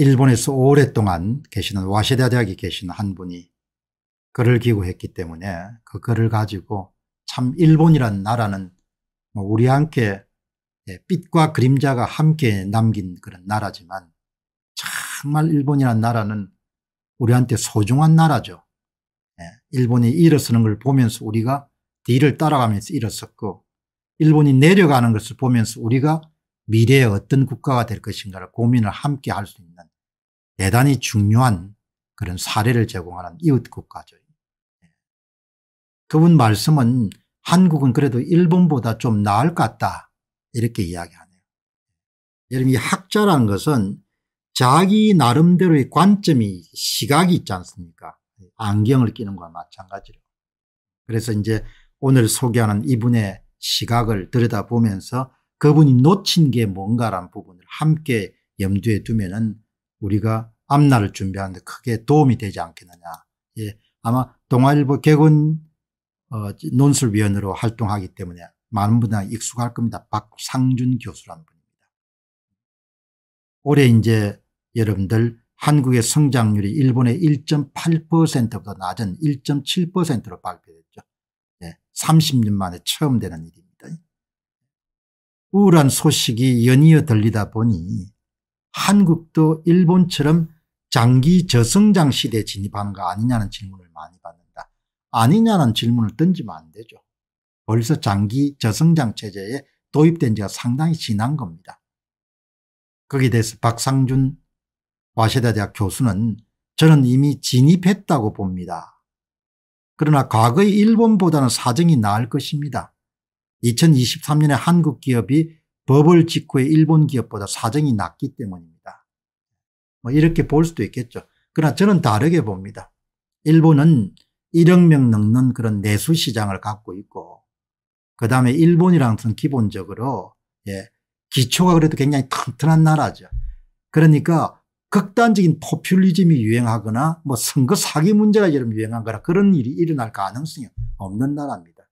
일본에서 오랫동안 계시는 와시다 대학에 계신 한 분이 글을 기고했기 때문에 그 글을 가지고 참 일본이란 나라는 뭐 우리 함께 예, 빛과 그림자가 함께 남긴 그런 나라지만 정말 일본이란 나라는 우리한테 소중한 나라죠. 예, 일본이 일어서는 걸 보면서 우리가 뒤를 따라가면서 일어섰고 일본이 내려가는 것을 보면서 우리가 미래에 어떤 국가가 될 것인가를 고민을 함께 할 수 있는 대단히 중요한 그런 사례를 제공하는 이웃국가죠. 예. 그분 말씀은 한국은 그래도 일본보다 좀 나을 것 같다 이렇게 이야기하네요. 예. 여러분 이 학자라는 것은 자기 나름대로의 관점이 시각이 있지 않습니까 안경을 끼는 거와 마찬가지로 그래서 이제 오늘 소개하는 이분의 시각을 들여다보면서 그분이 놓친 게 뭔가란 부분을 함께 염두에 두면 은 우리가 앞날을 준비하는데 크게 도움이 되지 않겠느냐. 예, 아마 동아일보 개군 어, 논술위원으로 활동하기 때문에 많은 분들 익숙할 겁니다. 박상준 교수라는 분입니다. 올해 이제 여러분들 한국의 성장률이 일본의 1.8%보다 낮은 1.7%로 발표됐죠. 예, 30년 만에 처음 되는 일입니다. 우울한 소식이 연이어 들리다 보니 한국도 일본처럼 장기 저성장 시대에 진입하는 거 아니냐는 질문을 많이 받는다. 아니냐는 질문을 던지면 안 되죠. 벌써 장기 저성장 체제에 도입된 지가 상당히 지난 겁니다. 거기에 대해서 박상준 와세다 대학 교수는 저는 이미 진입했다고 봅니다. 그러나 과거의 일본보다는 사정이 나을 것입니다. 2023년에 한국 기업이 버블 직후의 일본 기업보다 사정이 낮기 때문입니다. 뭐 이렇게 볼 수도 있겠죠. 그러나 저는 다르게 봅니다. 일본은 1억 명 넘는 그런 내수 시장을 갖고 있고 그 다음에 일본이랑은 기본적으로 예, 기초가 그래도 굉장히 튼튼한 나라죠. 그러니까 극단적인 포퓰리즘이 유행하거나 뭐 선거 사기 문제가 여러 유행한 거라 그런 일이 일어날 가능성이 없는 나라입니다.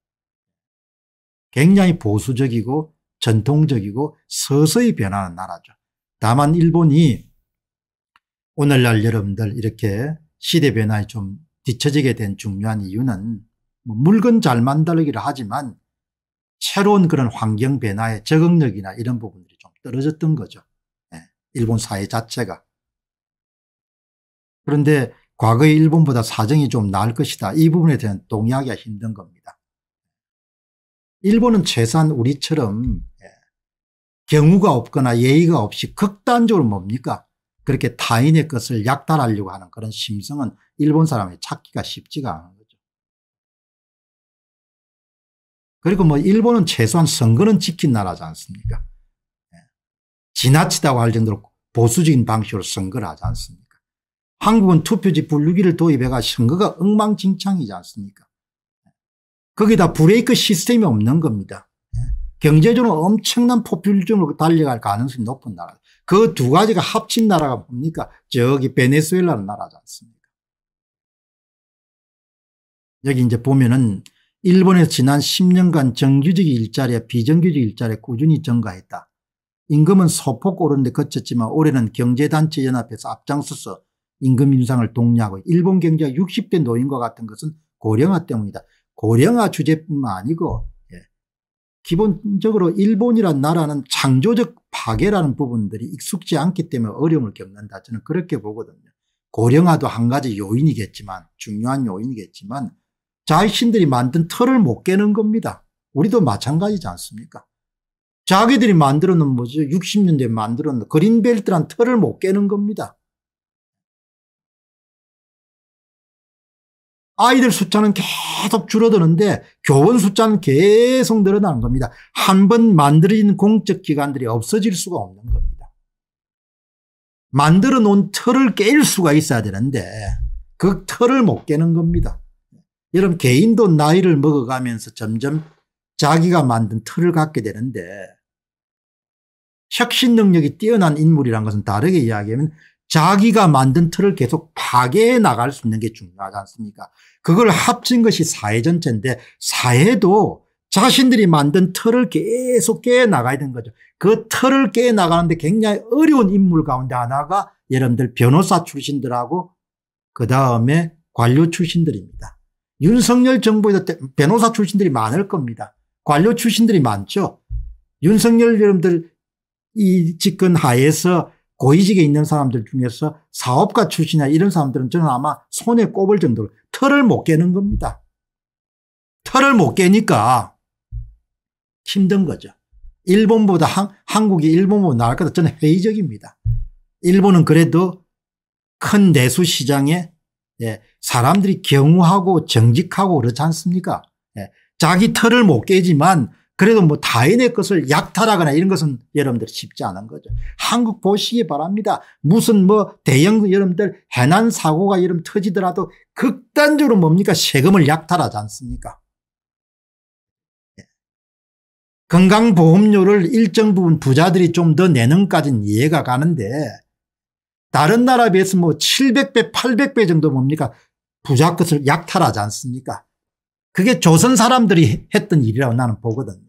굉장히 보수적이고 전통적이고 서서히 변하는 나라죠. 다만 일본이 오늘날 여러분들 이렇게 시대 변화에 좀 뒤처지게 된 중요한 이유는 뭐 물건 잘 만들기를 하지만 새로운 그런 환경 변화의 적응력이나 이런 부분들이 좀 떨어졌던 거죠. 네. 일본 사회 자체가. 그런데 과거의 일본보다 사정이 좀 나을 것이다. 이 부분에 대한 동의하기가 힘든 겁니다. 일본은 최소한 우리처럼 경우가 없거나 예의가 없이 극단적으로 뭡니까 그렇게 타인의 것을 약탈하려고 하는 그런 심성은 일본 사람이 찾기가 쉽지가 않은 거죠. 그리고 뭐 일본은 최소한 선거는 지킨 나라지 않습니까 예. 지나치다고 할 정도로 보수적인 방식으로 선거를 하지 않습니까 한국은 투표지 분류기를 도입해가 선거가 엉망진창이지 않습니까 예. 거기다 브레이크 시스템이 없는 겁니다. 경제적으로 엄청난 포퓰리즘으로 달려갈 가능성이 높은 나라. 그 두 가지가 합친 나라가 뭡니까? 저기 베네수엘라는 나라지 않습니까? 여기 이제 보면은 일본에서 지난 10년간 정규직 일자리와 비정규직 일자리 꾸준히 증가했다. 임금은 소폭 오른데 그쳤지만 올해는 경제단체 연합에서 앞장서서 임금 인상을 독려하고 일본 경제가 60대 노인과 같은 것은 고령화 때문이다. 고령화 주제뿐만 아니고 기본적으로 일본이란 나라는 창조적 파괴라는 부분들이 익숙지 않기 때문에 어려움을 겪는다 저는 그렇게 보거든요. 고령화도 한 가지 요인이겠지만 중요한 요인이겠지만 자신들이 만든 틀을 못 깨는 겁니다. 우리도 마찬가지지 않습니까? 자기들이 만들어 놓은 뭐죠? 60년대 에 만들어 놓은 그린벨트란 틀을 못 깨는 겁니다. 아이들 숫자는 계속 줄어드는데 교원 숫자는 계속 늘어나는 겁니다. 한 번 만들어진 공적 기관들이 없어질 수가 없는 겁니다. 만들어 놓은 틀을 깰 수가 있어야 되는데 그 틀을 못 깨는 겁니다. 여러분 개인도 나이를 먹어가면서 점점 자기가 만든 틀을 갖게 되는데 혁신 능력이 뛰어난 인물이란 것은 다르게 이야기하면 자기가 만든 틀을 계속 파괴해 나갈 수 있는 게 중요하지 않습니까? 그걸 합친 것이 사회전체인데 사회도 자신들이 만든 틀을 계속 깨 나가야 되는 거죠. 그 틀을 깨 나가는데 굉장히 어려운 인물 가운데 하나가 여러분들 변호사 출신들하고 그 다음에 관료 출신들입니다. 윤석열 정부에서 변호사 출신들이 많을 겁니다. 관료 출신들이 많죠. 윤석열 여러분들 이 집권 하에서 고위직에 있는 사람들 중에서 사업가 출신이나 이런 사람들은 저는 아마 손에 꼽을 정도로 털을 못 깨는 겁니다. 털을 못 깨니까 힘든 거죠. 일본보다 한, 한국이 일본보다 나을 거다. 저는 회의적입니다. 일본은 그래도 큰 내수 시장에 예, 사람들이 경우하고 정직하고 그렇지 않습니까? 예, 자기 털을 못 깨지만 그래도 뭐다인의 것을 약탈하거나 이런 것은 여러분들 쉽지 않은 거죠. 한국 보시기 바랍니다. 무슨 뭐 대형 여러분들 해난 사고가 여러 터지더라도 극단적으로 뭡니까 세금을 약탈하지 않습니까? 예. 건강보험료를 일정 부분 부자들이 좀 더 내는 까진 이해가 가는데 다른 나라에 비해서 뭐 700배 800배 정도 뭡니까 부자 것을 약탈하지 않습니까? 그게 조선 사람들이 했던 일이라고 나는 보거든요.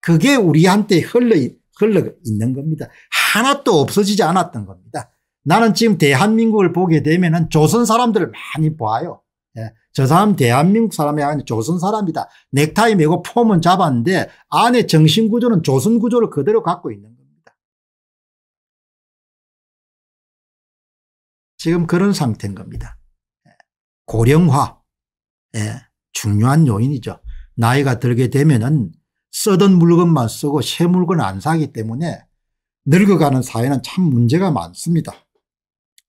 그게 우리한테 흘러, 흘러 있는 겁니다. 하나도 없어지지 않았던 겁니다. 나는 지금 대한민국을 보게 되면 조선 사람들을 많이 봐요. 예. 저 사람 대한민국 사람이 아니라 조선 사람이다. 넥타이 메고 폼은 잡았는데 안에 정신구조는 조선 구조를 그대로 갖고 있는 겁니다. 지금 그런 상태인 겁니다. 예, 고령화 예. 중요한 요인이죠. 나이가 들게 되면 은 쓰던 물건만 쓰고 새 물건 안 사기 때문에 늙어가는 사회는 참 문제가 많습니다.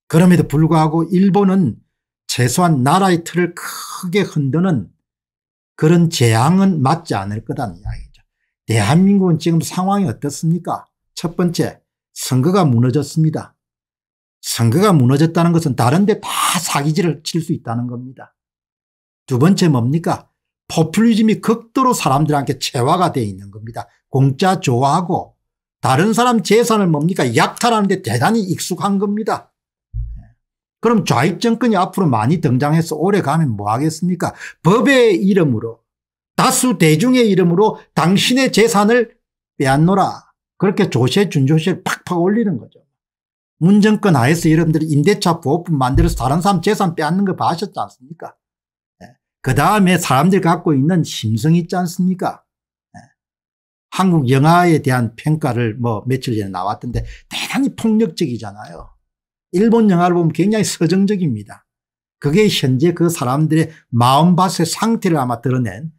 그럼에도 불구하고 일본은 최소한 나라의 틀을 크게 흔드는 그런 재앙은 맞지 않을 거다는 이야기죠. 대한민국은 지금 상황이 어떻습니까? 첫 번째 선거가 무너졌습니다. 선거가 무너졌다는 것은 다른 데 다 사기질을 칠 수 있다는 겁니다. 두 번째 뭡니까? 포퓰리즘이 극도로 사람들한테 체화가 되어 있는 겁니다. 공짜 좋아하고 다른 사람 재산을 뭡니까 약탈하는데 대단히 익숙한 겁니다. 그럼 좌익 정권이 앞으로 많이 등장해서 오래가면 뭐 하겠습니까 법의 이름으로 다수 대중의 이름으로 당신의 재산을 빼앗노라 그렇게 조세 준조세를 팍팍 올리는 거죠. 문정권 하에서 여러분들이 임대차 보호법 만들어서 다른 사람 재산 빼앗는 거 봐셨지 않습니까 그 다음에 사람들이 갖고 있는 심성 있지 않습니까? 예. 한국 영화에 대한 평가를 뭐 며칠 전에 나왔던데 대단히 폭력적이잖아요. 일본 영화를 보면 굉장히 서정적입니다. 그게 현재 그 사람들의 마음밭의 상태를 아마 드러낸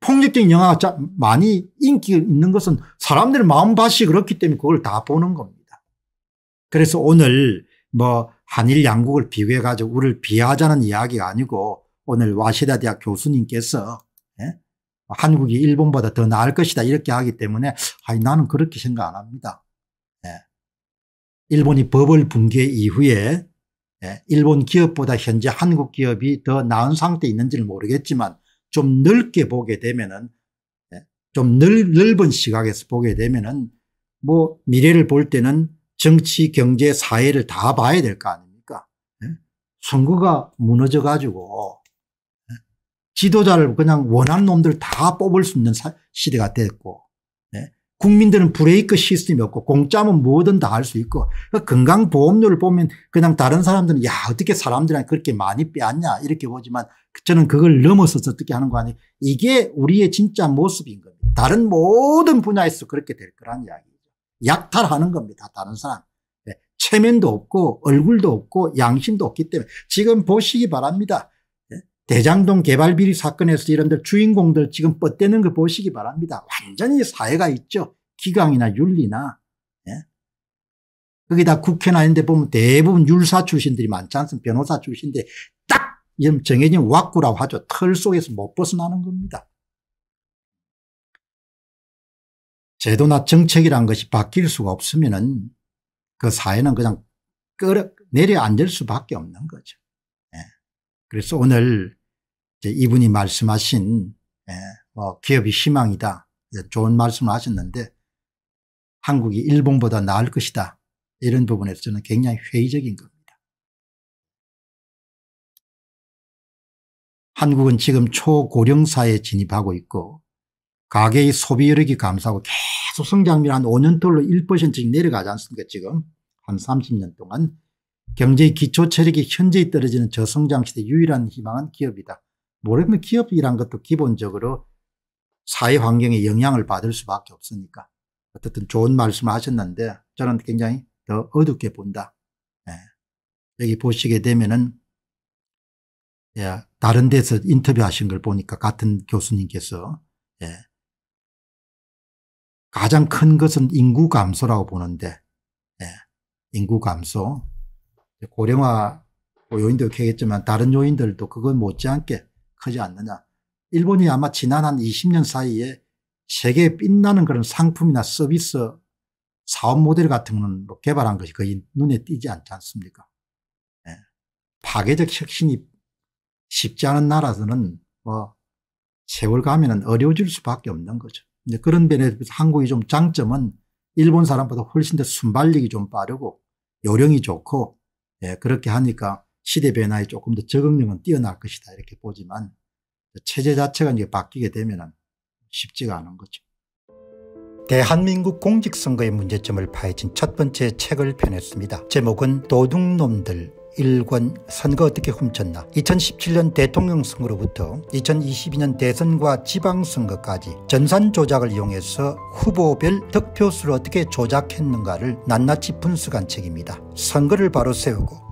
폭력적인 영화가 많이 인기 있는 것은 사람들의 마음밭이 그렇기 때문에 그걸 다 보는 겁니다. 그래서 오늘 뭐 한일 양국을 비교해 가지고 우리를 비하자는 하 이야기가 아니고 오늘 와시다 대학 교수님께서 예? 한국이 일본보다 더 나을 것이다 이렇게 하기 때문에 아니, 나는 그렇게 생각 안 합니다. 예. 일본이 법을 붕괴 이후에 예. 일본 기업보다 현재 한국 기업이 더 나은 상태에 있는지는 모르겠지만 좀 넓게 보게 되면은 예, 좀 넓, 넓은 시각에서 보게 되면은 뭐 미래를 볼 때는 정치, 경제, 사회를 다 봐야 될 거 아닙니까? 예? 선거가 무너져 가지고 지도자를 그냥 원하는 놈들 다 뽑을 수 있는 시대가 됐고 네. 국민들은 브레이크 시스템이 없고 공짜면 뭐든 다 할 수 있고 그 건강보험료를 보면 그냥 다른 사람들은 야 어떻게 사람들이 그렇게 많이 빼앗냐 이렇게 보지만 저는 그걸 넘어서서 어떻게 하는 거 아니에요 이게 우리의 진짜 모습인 겁니다 다른 모든 분야에서 그렇게 될 거란 이야기죠 약탈하는 겁니다 다른 사람 네. 체면도 없고 얼굴도 없고 양심도 없기 때문에 지금 보시기 바랍니다 대장동 개발 비리 사건에서 이런들 주인공들 지금 뻗대는 거 보시기 바랍니다. 완전히 사회가 있죠. 기강이나 윤리나. 예? 거기다 국회나 이런 데 보면 대부분 율사 출신들이 많지 않습니까? 변호사 출신들데딱 정해진 왁구라고 하죠. 털 속에서 못 벗어나는 겁니다. 제도나 정책이란 것이 바뀔 수가 없으면그 사회는 그냥 끌어 내려앉을 수밖에 없는 거죠. 예. 그래서 오늘 이분이 말씀하신 예, 뭐 기업이 희망이다. 좋은 말씀을 하셨는데 한국이 일본보다 나을 것이다. 이런 부분에서 저는 굉장히 회의적인 겁니다. 한국은 지금 초고령 사회에 진입하고 있고 가계의 소비 여력이 감소하고 계속 성장률 한 5년 돌로 1%씩 내려가지 않습니까 지금 한 30년 동안 경제의 기초 체력이 현재 떨어지는 저성장 시대 유일한 희망은 기업이다. 모래면 기업이란 것도 기본적으로 사회 환경에 영향을 받을 수밖에 없으니까 어쨌든 좋은 말씀을 하셨는데 저는 굉장히 더 어둡게 본다. 예. 여기 보시게 되면은 예, 다른 데서 인터뷰하신 걸 보니까 같은 교수님께서 예, 가장 큰 것은 인구 감소라고 보는데 예, 인구 감소 고령화 요인도 있겠지만 다른 요인들도 그건 못지않게 크지 않느냐. 일본이 아마 지난 한 20년 사이에 세계에 빛나는 그런 상품이나 서비스 사업 모델 같은 걸로 뭐 개발한 것이 거의 눈에 띄지 않지 않습니까? 예. 파괴적 혁신이 쉽지 않은 나라들은 뭐 세월 가면은 어려워질 수밖에 없는 거죠. 근데 그런 면에서 한국이 좀 장점은 일본 사람보다 훨씬 더 순발력이 좀 빠르고 요령이 좋고 예, 그렇게 하니까 시대 변화에 조금 더 적응력은 뛰어날 것이다 이렇게 보지만 체제 자체가 이제 바뀌게 되면 쉽지가 않은 거죠. 대한민국 공직선거의 문제점을 파헤친 첫 번째 책을 펴냈습니다. 제목은 도둑놈들 일권 선거 어떻게 훔쳤나 2017년 대통령 선거로부터 2022년 대선과 지방선거까지 전산 조작을 이용해서 후보별 득표수를 어떻게 조작했는가를 낱낱이 분석한 책입니다. 선거를 바로 세우고